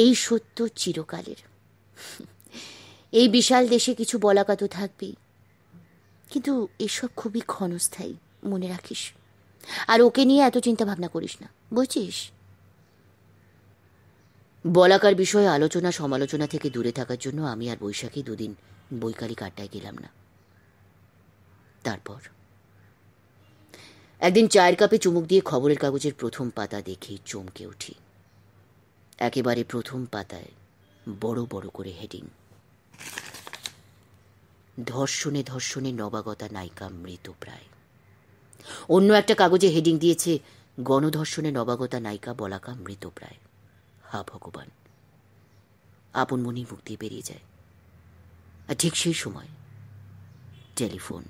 এই সত্য চিরকালের এই বিশাল দেশে কিছু বলাকা তো থাকবেই কিন্তু এসব খুবই ক্ষণস্থায়ী মনে রাখিস আর ওকে নিয়ে এত চিন্তা ভাবনা করিস না বুঝছিস বলাকার বিষয়ে আলোচনা সমালোচনা থেকে দূরে থাকার জন্য আমি আর বৈশাখী দুদিন বৈকালিক আড্ডায় গেলাম না তারপর একদিন চায়ের কাপে চুমুক দিয়ে খবরের কাগজের প্রথম পাতা দেখে চমকে উঠি একেবারে প্রথম পাতায় বড় বড় করে হেডিং ধর্ষণে ধর্ষণে নবাগতা নায়িকা মৃত প্রায় অন্য একটা কাগজে হেডিং দিয়েছে গণধর্ষণে নবাগতা নায়িকা বলাকা মৃত প্রায় হা ভগবান আপন মনি মুখ দিয়ে বেরিয়ে যায় আর ঠিক সেই সময় টেলিফোন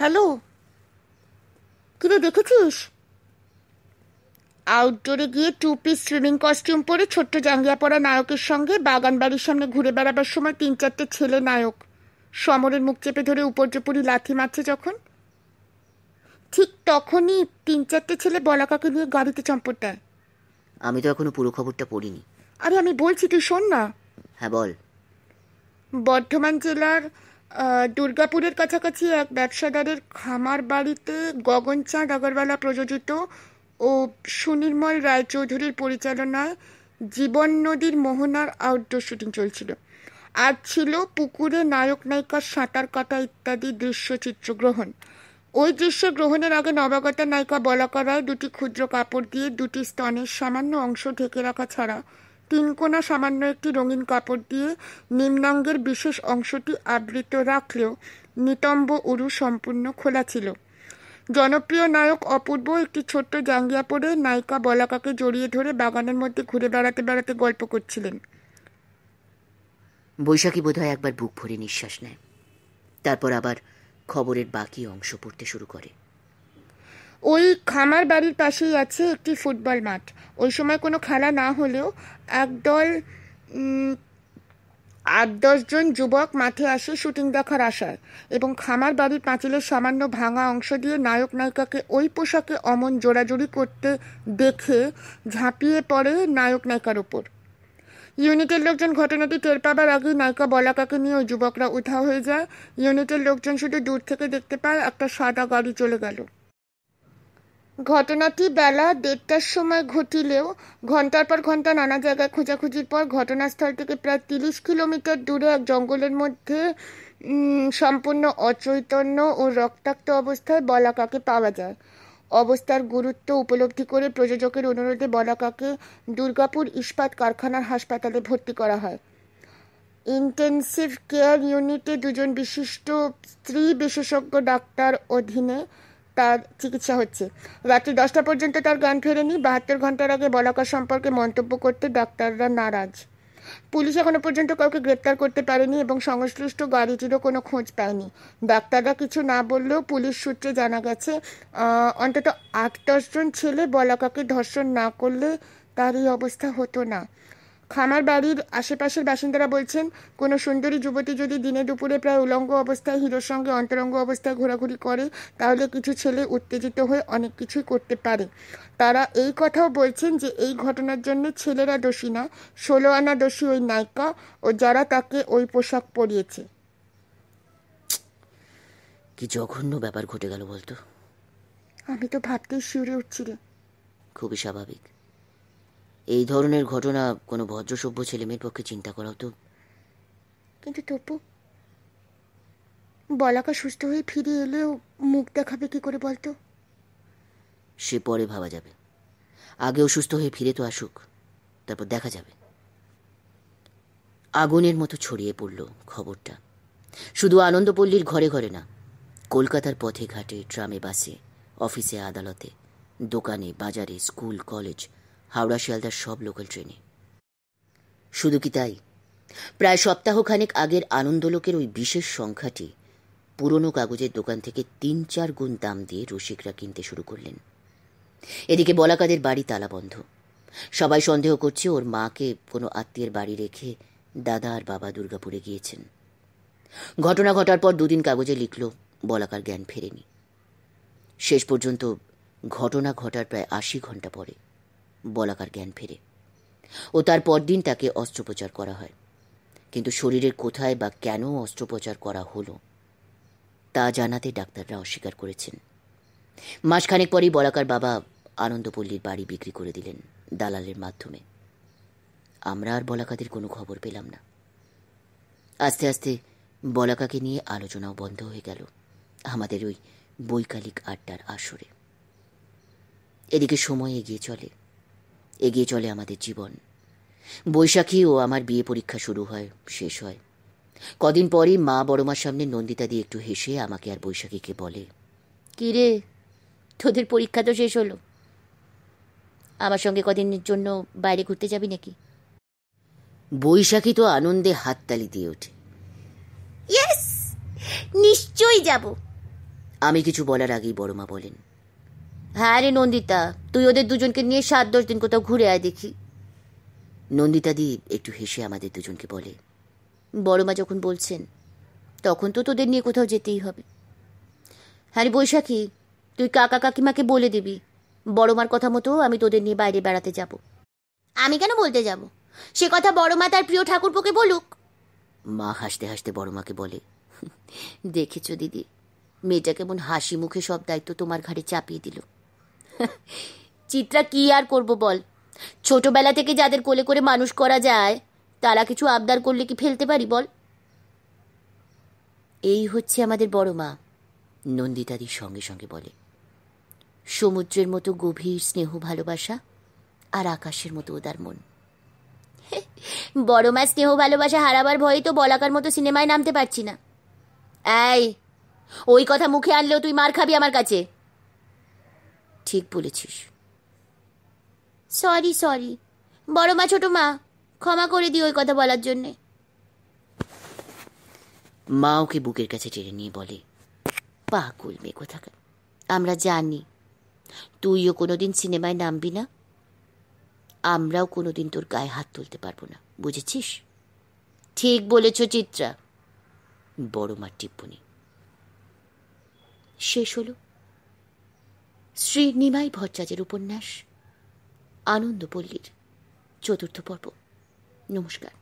হ্যালো কিরে দেখেছিস আউটডোরে গিয়ে টু পিস সুইমিং কস্টিউম পরে ছোট্ট জাঙ্গিয়া পরা নায়কের সঙ্গে বাগান বাড়ির সামনে ঘুরে বেড়াবার সময় তিন চারটে ছেলে নায়ক সমরের মুখ চেপে ধরে উপর উপর্যপুরি লাথি মারছে যখন ঠিক তখনই তিন চারটে ছেলে বলাকাকে নিয়ে গাড়িতে চম্পট দেয় আমি তো এখনো পুরো খবরটা পড়িনি আরে আমি বলছি তুই শোন না হ্যাঁ বল বর্ধমান জেলার দুর্গাপুরের কাছাকাছি এক ব্যবসাদারের খামার বাড়িতে গগনচাঁদ আগরওয়ালা প্রযোজিত ও সুনির্মল রায়চৌধুরীর পরিচালনায় জীবন নদীর মোহনার আউটডোর শুটিং চলছিল আর ছিল পুকুরে নায়ক নায়িকার সাঁতার কাটা ইত্যাদি দৃশ্য চিত্রগ্রহণ ওই দৃশ্য গ্রহণের আগে নবাগতা নায়িকা বলা করায় দুটি ক্ষুদ্র কাপড় দিয়ে দুটি স্তনের সামান্য অংশ ঢেকে রাখা ছাড়া তিনকোনা সামান্য একটি রঙিন কাপড় দিয়ে নিম্নাঙ্গের বিশেষ অংশটি আবৃত রাখলেও নিতম্ব উরু সম্পূর্ণ খোলা ছিল জনপ্রিয় নায়ক অপূর্ব একটি ছোট্ট জাঙ্গিয়া পরে নায়িকা বলাকাকে জড়িয়ে ধরে বাগানের মধ্যে ঘুরে বেড়াতে বেড়াতে গল্প করছিলেন বৈশাখী বোধহয় একবার বুক ভরে নিঃশ্বাস নেয় তারপর আবার খবরের বাকি অংশ পড়তে শুরু করে ওই খামার বাড়ির পাশেই আছে একটি ফুটবল মাঠ ওই সময় কোনো খেলা না হলেও একদল আট দশজন যুবক মাঠে আসে শুটিং দেখার আশায় এবং খামার বাড়ির পাঁচিলের সামান্য ভাঙা অংশ দিয়ে নায়ক নায়িকাকে ওই পোশাকে অমন জোড়াজোড়ি করতে দেখে ঝাঁপিয়ে পড়ে নায়ক নায়িকার ওপর ইউনিটের লোকজন ঘটনাটি টের পাবার আগে নায়িকা বলাকাকে নিয়ে ওই যুবকরা উঠা হয়ে যায় ইউনিটের লোকজন শুধু দূর থেকে দেখতে পায় একটা সাদা গাড়ি চলে গেল ঘটনাটি বেলা দেড়টার সময় ঘটিলেও ঘন্টার পর ঘন্টা নানা জায়গায় খোঁজাখুঁজির পর ঘটনাস্থল থেকে প্রায় তিরিশ কিলোমিটার দূরে এক জঙ্গলের মধ্যে সম্পূর্ণ অচৈতন্য ও রক্তাক্ত অবস্থায় বলাকাকে পাওয়া যায় অবস্থার গুরুত্ব উপলব্ধি করে প্রযোজকের অনুরোধে বলাকাকে দুর্গাপুর ইস্পাত কারখানার হাসপাতালে ভর্তি করা হয় ইন্টেন্সিভ কেয়ার ইউনিটে দুজন বিশিষ্ট স্ত্রী বিশেষজ্ঞ ডাক্তার অধীনে তার চিকিৎসা হচ্ছে রাত্রি দশটা পর্যন্ত তার জ্ঞান ফেরেনি বাহাত্তর ঘন্টার আগে বলাকার সম্পর্কে মন্তব্য করতে ডাক্তাররা নারাজ পুলিশ এখনো পর্যন্ত কাউকে গ্রেপ্তার করতে পারেনি এবং সংশ্লিষ্ট গাড়িটিরও কোনো খোঁজ পায়নি ডাক্তাররা কিছু না বললেও পুলিশ সূত্রে জানা গেছে অন্তত আট দশজন ছেলে বলাকাকে ধর্ষণ না করলে তার এই অবস্থা হতো না খামার বাড়ির আশেপাশের বাসিন্দারা বলছেন কোনো সুন্দরী যুবতী যদি দিনে দুপুরে প্রায় উলঙ্গ অবস্থায় হিরোর সঙ্গে অন্তরঙ্গ অবস্থায় ঘোরাঘুরি করে তাহলে কিছু ছেলে উত্তেজিত হয়ে অনেক কিছুই করতে পারে তারা এই কথাও বলছেন যে এই ঘটনার জন্য ছেলেরা দোষী না ষোলো আনা দোষী ওই নায়িকা ও যারা তাকে ওই পোশাক পরিয়েছে কি জঘন্য ব্যাপার ঘটে গেল বলতো আমি তো ভাবতেই শিউরে উঠছি রে খুবই স্বাভাবিক এই ধরনের ঘটনা কোনো ভদ্রসভ্য ছেলেমেয়ের পক্ষে চিন্তা করাও তো কিন্তু তপু বলাকা সুস্থ হয়ে ফিরে এলেও মুখ দেখাবে কি করে বলতো সে পরে ভাবা যাবে আগেও সুস্থ হয়ে ফিরে তো আসুক তারপর দেখা যাবে আগুনের মতো ছড়িয়ে পড়ল খবরটা শুধু আনন্দপল্লীর ঘরে ঘরে না কলকাতার পথে ঘাটে ট্রামে বাসে অফিসে আদালতে দোকানে বাজারে স্কুল কলেজ হাওড়া শিয়ালদার সব লোকাল ট্রেনে শুধু কি তাই প্রায় সপ্তাহখানেক আগের আনন্দলোকের ওই বিশেষ সংখ্যাটি পুরনো কাগজের দোকান থেকে তিন চার গুণ দাম দিয়ে রসিকরা কিনতে শুরু করলেন এদিকে বলাকাদের বাড়ি তালাবন্ধ সবাই সন্দেহ করছে ওর মাকে কোনো আত্মীয়ের বাড়ি রেখে দাদা আর বাবা দুর্গাপুরে গিয়েছেন ঘটনা ঘটার পর দুদিন কাগজে লিখল বলাকার জ্ঞান ফেরেনি শেষ পর্যন্ত ঘটনা ঘটার প্রায় আশি ঘন্টা পরে বলাকার জ্ঞান ফেরে ও তার পরদিন তাকে অস্ত্রোপচার করা হয় কিন্তু শরীরের কোথায় বা কেন অস্ত্রোপচার করা হলো তা জানাতে ডাক্তাররা অস্বীকার করেছেন মাসখানেক পরেই বলাকার বাবা আনন্দপল্লীর বাড়ি বিক্রি করে দিলেন দালালের মাধ্যমে আমরা আর বলাকাদের কোনো খবর পেলাম না আস্তে আস্তে বলাকাকে নিয়ে আলোচনাও বন্ধ হয়ে গেল আমাদের ওই বৈকালিক আড্ডার আসরে এদিকে সময় এগিয়ে চলে এগিয়ে চলে আমাদের জীবন বৈশাখীও আমার বিয়ে পরীক্ষা শুরু হয় শেষ হয় কদিন পরই মা বড়মার সামনে নন্দিতা দিয়ে একটু হেসে আমাকে আর বৈশাখীকে বলে কী রে তোদের পরীক্ষা তো শেষ হলো আমার সঙ্গে কদিনের জন্য বাইরে ঘুরতে যাবি নাকি বৈশাখী তো আনন্দে হাততালি দিয়ে ওঠে ইয়েস নিশ্চয়ই যাব আমি কিছু বলার আগেই বড়মা বলেন হ্যাঁ রে নন্দিতা তুই ওদের দুজনকে নিয়ে সাত দশ দিন কোথাও ঘুরে আয় দেখি নন্দিতাদি একটু হেসে আমাদের দুজনকে বলে মা যখন বলছেন তখন তো তোদের নিয়ে কোথাও যেতেই হবে হ্যাঁ বৈশাখী তুই কাকা কাকিমাকে বলে দিবি মার কথা মতো আমি তোদের নিয়ে বাইরে বেড়াতে যাব আমি কেন বলতে যাব সে কথা বড় মা তার প্রিয় ঠাকুরপোকে বলুক মা হাসতে হাসতে বড়মাকে বলে দেখেছ দিদি মেয়েটা কেমন হাসি মুখে সব দায়িত্ব তোমার ঘাড়ে চাপিয়ে দিল চিত্রা কি আর করব বল ছোটবেলা থেকে যাদের কোলে করে মানুষ করা যায় তারা কিছু আবদার করলে কি ফেলতে পারি বল এই হচ্ছে আমাদের বড় মা নন্দিতাদির সঙ্গে সঙ্গে বলে সমুদ্রের মতো গভীর স্নেহ ভালোবাসা আর আকাশের মতো ওদার মন বড় মা স্নেহ ভালোবাসা হারাবার ভয়ে তো বলাকার মতো সিনেমায় নামতে পারছি না এই ওই কথা মুখে আনলেও তুই মার খাবি আমার কাছে ঠিক বলেছিস সরি সরি বড় মা ছোট মা ক্ষমা করে দিও ওই কথা বলার জন্যে মা ওকে বুকের কাছে টেনে নিয়ে বলে পাগল মেয়ে কোথাকার আমরা জানি তুইও কোনোদিন সিনেমায় নামবি না আমরাও কোনোদিন তোর গায়ে হাত তুলতে পারবো না বুঝেছিস ঠিক বলেছ চিত্রা বড় মার টিপ্পনি শেষ হলো শ্রী নিমাই ভট্টাচার্যের উপন্যাস আনন্দপল্লীর চতুর্থ পর্ব নমস্কার